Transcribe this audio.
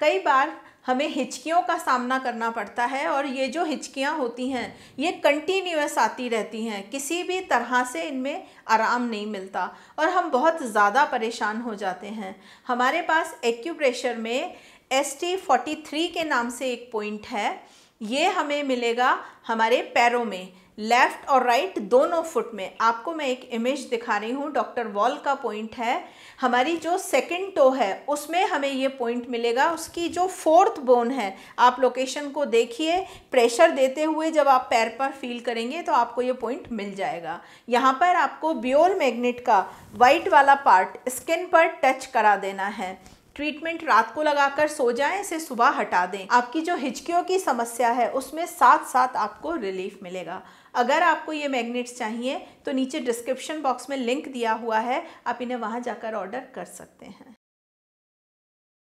कई बार हमें हिचकियों का सामना करना पड़ता है और ये जो हिचकियाँ होती हैं ये कंटिन्यूस आती रहती हैं किसी भी तरह से इनमें आराम नहीं मिलता और हम बहुत ज़्यादा परेशान हो जाते हैं हमारे पास एक्यूप्रेशर में एस टी फोर्टी थ्री के नाम से एक पॉइंट है ये हमें मिलेगा हमारे पैरों में लेफ़्ट और राइट दोनों फुट में आपको मैं एक इमेज दिखा रही हूँ डॉक्टर वॉल का पॉइंट है हमारी जो सेकंड टो है उसमें हमें ये पॉइंट मिलेगा उसकी जो फोर्थ बोन है आप लोकेशन को देखिए प्रेशर देते हुए जब आप पैर पर फील करेंगे तो आपको ये पॉइंट मिल जाएगा यहाँ पर आपको ब्योल मैग्नेट का वाइट वाला पार्ट स्किन पर टच करा देना है ट्रीटमेंट रात को लगाकर सो जाएं इसे सुबह हटा दें आपकी जो हिचकियों की समस्या है उसमें साथ साथ आपको रिलीफ मिलेगा अगर आपको ये मैग्नेट्स चाहिए तो नीचे डिस्क्रिप्शन बॉक्स में लिंक दिया हुआ है आप इन्हें वहाँ जाकर ऑर्डर कर सकते हैं